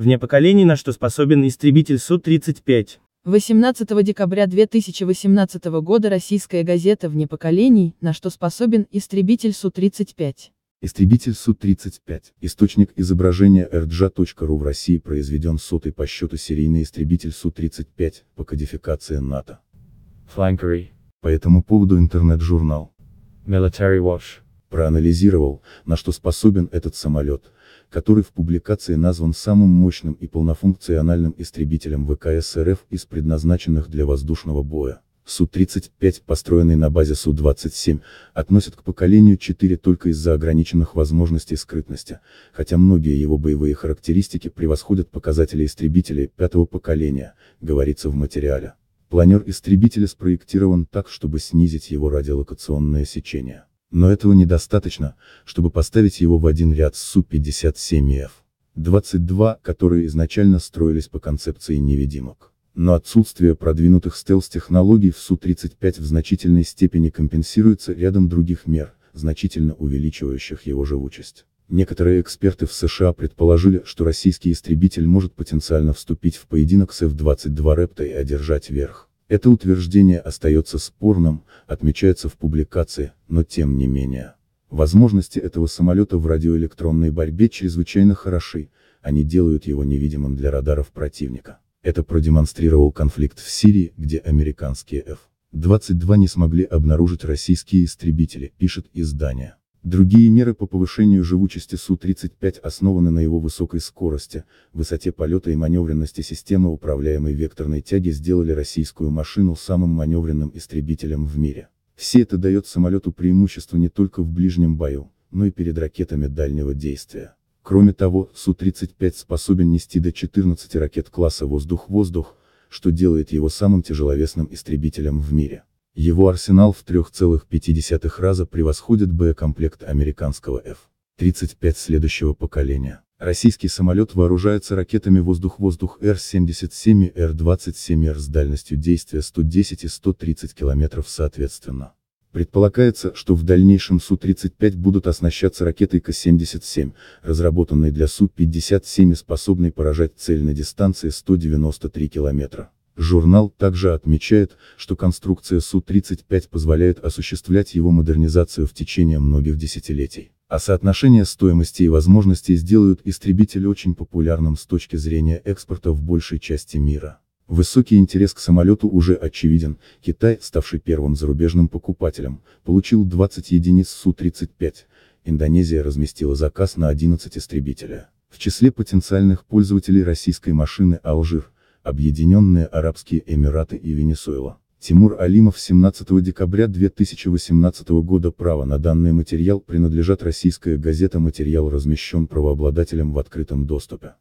вне поколений на что способен истребитель Су-35. 18 декабря 2018 года российская газета «Вне поколений», на что способен истребитель Су-35. Истребитель Су-35, источник изображения rj.ru в России произведен сотый по счету серийный истребитель Су-35, по кодификации НАТО. Flankery. По этому поводу интернет-журнал. Military Watch проанализировал, на что способен этот самолет, который в публикации назван самым мощным и полнофункциональным истребителем ВКС РФ из предназначенных для воздушного боя. Су-35, построенный на базе Су-27, относят к поколению 4 только из-за ограниченных возможностей скрытности, хотя многие его боевые характеристики превосходят показатели истребителей пятого поколения, говорится в материале. Планер истребителя спроектирован так, чтобы снизить его радиолокационное сечение. Но этого недостаточно, чтобы поставить его в один ряд с су 57 f 22 которые изначально строились по концепции невидимок. Но отсутствие продвинутых стелс-технологий в Су-35 в значительной степени компенсируется рядом других мер, значительно увеличивающих его живучесть. Некоторые эксперты в США предположили, что российский истребитель может потенциально вступить в поединок с F-22 Репта и одержать верх. Это утверждение остается спорным, отмечается в публикации, но тем не менее. Возможности этого самолета в радиоэлектронной борьбе чрезвычайно хороши, они делают его невидимым для радаров противника. Это продемонстрировал конфликт в Сирии, где американские F-22 не смогли обнаружить российские истребители, пишет издание. Другие меры по повышению живучести Су-35 основаны на его высокой скорости, высоте полета и маневренности системы управляемой векторной тяги сделали российскую машину самым маневренным истребителем в мире. Все это дает самолету преимущество не только в ближнем бою, но и перед ракетами дальнего действия. Кроме того, Су-35 способен нести до 14 ракет класса воздух-воздух, что делает его самым тяжеловесным истребителем в мире. Его арсенал в 3,5 раза превосходит боекомплект американского F-35 следующего поколения. Российский самолет вооружается ракетами воздух-воздух Р-77 и Р-27Р с дальностью действия 110 и 130 км соответственно. Предполагается, что в дальнейшем Су-35 будут оснащаться ракетой К-77, разработанной для Су-57 и способной поражать цель на дистанции 193 километра. Журнал также отмечает, что конструкция Су-35 позволяет осуществлять его модернизацию в течение многих десятилетий, а соотношение стоимости и возможностей сделают истребитель очень популярным с точки зрения экспорта в большей части мира. Высокий интерес к самолету уже очевиден, Китай, ставший первым зарубежным покупателем, получил 20 единиц Су-35, Индонезия разместила заказ на 11 истребителя. В числе потенциальных пользователей российской машины Алжир, Объединенные Арабские Эмираты и Венесуэла. Тимур Алимов 17 декабря 2018 года право на данный материал принадлежат российская газета материал размещен правообладателем в открытом доступе.